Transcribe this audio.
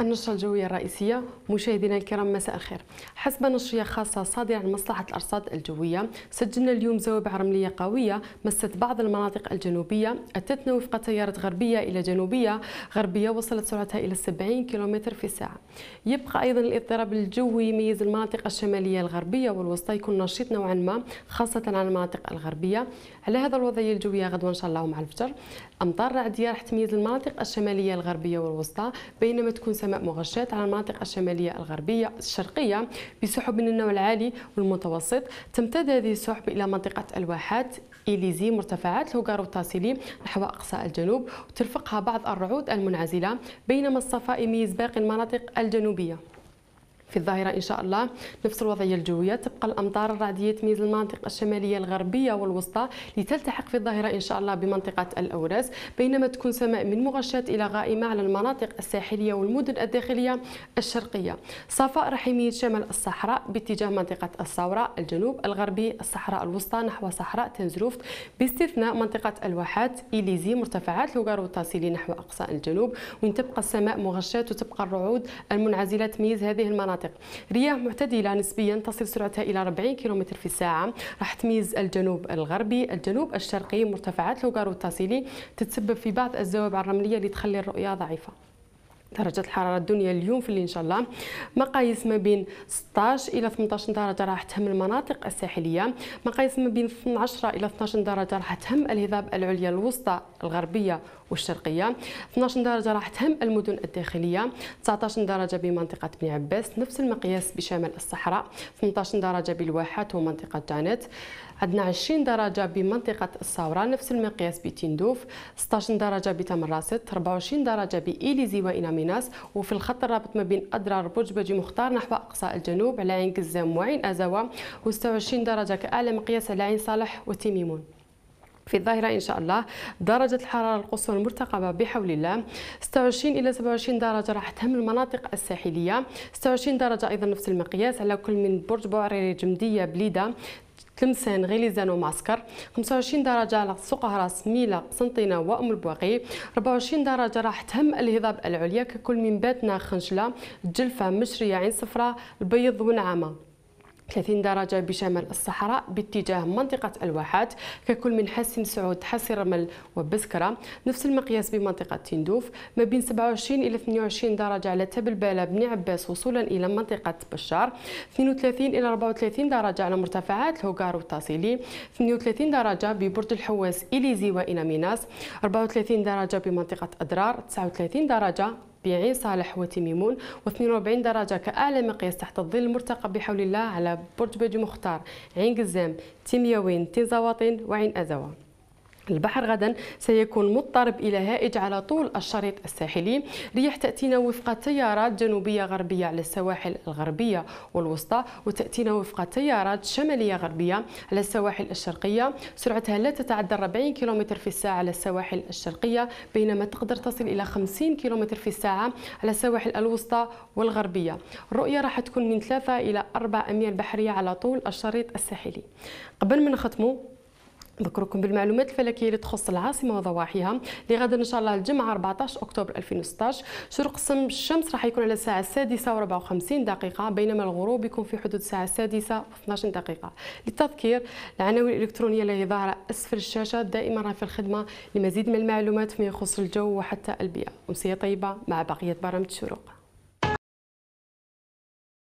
النشرة الجوية الرئيسية مشاهدينا الكرام مساء الخير حسب نشرية خاصة صادرة عن مصلحة الأرصاد الجوية سجلنا اليوم زوابع رملية قوية مست بعض المناطق الجنوبية أتتنا وفق تيارات غربية إلى جنوبية غربية وصلت سرعتها إلى 70 كم في الساعة يبقى أيضا الاضطراب الجوي يميز المناطق الشمالية الغربية والوسطى يكون نشيط نوعا ما خاصة على المناطق الغربية على هذا الوضعيه الجويه غدوه ان شاء الله ومع الفجر امطار رعديه راح تميز المناطق الشماليه الغربيه والوسطى بينما تكون سماء مغشاه على المناطق الشماليه الغربيه الشرقيه بسحب من النوع العالي والمتوسط تمتد هذه السحب الى منطقه الواحات إليزي مرتفعات الهوغار والتاسيلي نحو أقصى الجنوب وترفقها بعض الرعود المنعزلة بينما الصفاء يميز باقي المناطق الجنوبية في الظاهرة إن شاء الله نفس الوضعية الجوية تبقى الأمطار الرعدية تميز المناطق الشمالية الغربية والوسطى لتلتحق في الظاهرة إن شاء الله بمنطقة الأوراس بينما تكون سماء من مغشاة إلى غائمة على المناطق الساحلية والمدن الداخلية الشرقية صفاء رحمية شمال الصحراء باتجاه منطقة الصورة الجنوب الغربي الصحراء الوسطى نحو صحراء تنزروفت باستثناء منطقة الواحات إليزي مرتفعات لوغار والتاصيلي نحو أقصى الجنوب وين تبقى السماء مغشاة وتبقى الرعود المنعزلة تميز هذه المناطق المناطق رياح معتدلة نسبيا تصل سرعتها إلى 40 كم في الساعة راح تميز الجنوب الغربي الجنوب الشرقي مرتفعات لوغار والتاسيلي تتسبب في بعض الزوابع الرملية اللي تخلي الرؤية ضعيفة درجة الحرارة الدنيا اليوم في اللي إن شاء الله مقاييس ما بين 16 إلى 18 درجة راح تهم المناطق الساحلية مقاييس ما بين 12 إلى 12 درجة راح تهم الهضاب العليا الوسطى الغربية والشرقيه 12 درجه راح تهم المدن الداخليه 19 درجه بمنطقه بني عباس نفس المقياس بشمال الصحراء 18 درجه بالواحات ومنطقه جانت عندنا 20 درجة بمنطقة الصورة نفس المقياس بتندوف 16 درجة بتمراست 24 درجة بإيليزي وإناميناس وفي الخط الرابط ما بين أدرار بوجبجي مختار نحو أقصى الجنوب على عين قزام وعين أزوة و26 درجة كأعلى مقياس على عين صالح وتيميمون في الظاهرة إن شاء الله درجة الحرارة القصوى المرتقبة بحول الله 26 إلى 27 درجة راح تهم المناطق الساحلية 26 درجة أيضا نفس المقياس على كل من برج بوعريري جمدية بليدة تلمسان غليزان ومعسكر 25 درجة على سوق هراس ميلا قسنطينة وأم البواقي 24 درجة راح تهم الهضاب العليا ككل من باتنا خنشلة جلفة مشرية عين صفراء البيض ونعامة 30 درجة بشمال الصحراء باتجاه منطقة الواحات ككل من حسن سعود حسن رمل وبسكرة نفس المقياس بمنطقة تندوف ما بين 27 إلى 28 درجة على تبلبالة بن عباس وصولا إلى منطقة بشار 32 إلى 34 درجة على مرتفعات الهوغار والتاصيلي 32 درجة ببرج الحواس إليزي وإنا ميناس 34 درجة بمنطقة أدرار 39 درجة بعيسى صالح حواتي و42 درجة كأعلى مقياس تحت الظل المرتقب بحول الله على برج بادي مختار عين قزام تيمياوين تين زواطين وعين أزوة البحر غدا سيكون مضطرب إلى هائج على طول الشريط الساحلي رياح تأتينا وفق تيارات جنوبية غربية على السواحل الغربية والوسطى وتأتينا وفق تيارات شمالية غربية على السواحل الشرقية سرعتها لا تتعدى 40 كم في الساعة على السواحل الشرقية بينما تقدر تصل إلى 50 كم في الساعة على السواحل الوسطى والغربية الرؤية راح تكون من 3 إلى 4 أميال بحرية على طول الشريط الساحلي قبل ما نختمو نذكركم بالمعلومات الفلكيه اللي تخص العاصمه وضواحيها اللي غدا ان شاء الله الجمعه 14 اكتوبر 2016 شروق الشمس راح يكون على الساعه السادسه و54 دقيقه بينما الغروب يكون في حدود الساعه السادسه و12 دقيقه للتذكير العناوين الالكترونيه اللي ظاهره اسفل الشاشه دائما راه في الخدمه لمزيد من المعلومات فيما يخص الجو وحتى البيئه امسيه طيبه مع بقيه برامج شروق